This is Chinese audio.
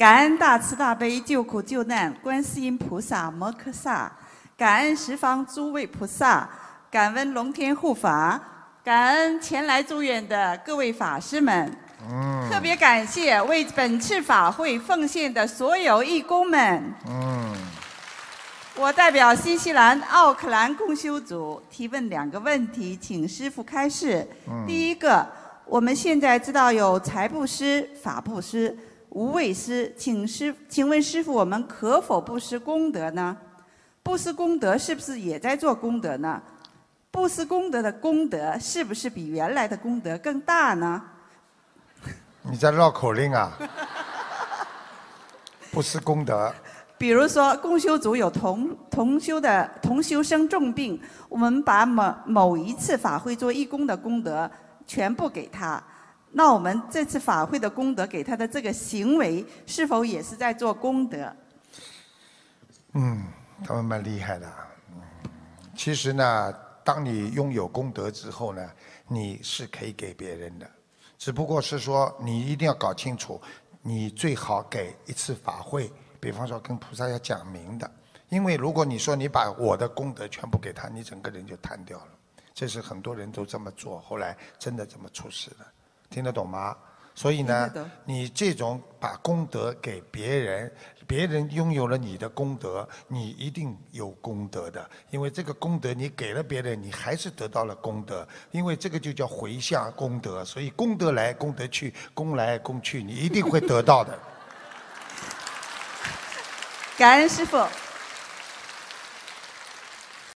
感恩大慈大悲救苦救难观世音菩萨摩诃萨，感恩十方诸位菩萨，感恩龙天护法，感恩前来助愿的各位法师们，特别感谢为本次法会奉献的所有义工们。嗯。我代表新西兰奥克兰共修组提问两个问题，请师傅开示。嗯。第一个，我们现在知道有财布施、法布施。无畏师，请师，请问师傅，我们可否不施功德呢？不施功德是不是也在做功德呢？不施功德的功德是不是比原来的功德更大呢？你在绕口令啊？不 施功德。比如说，共修组有同同修的同修生重病，我们把某某一次法会做义工的功德全部给他。那我们这次法会的功德给他的这个行为，是否也是在做功德？嗯，他们蛮厉害的。其实呢，当你拥有功德之后呢，你是可以给别人的，只不过是说你一定要搞清楚，你最好给一次法会，比方说跟菩萨要讲明的。因为如果你说你把我的功德全部给他，你整个人就瘫掉了。这是很多人都这么做，后来真的这么出事了。听得懂吗？所以呢，你这种把功德给别人，别人拥有了你的功德，你一定有功德的。因为这个功德你给了别人，你还是得到了功德。因为这个就叫回向功德，所以功德来功德去，功来功去，你一定会得到的。感恩师傅。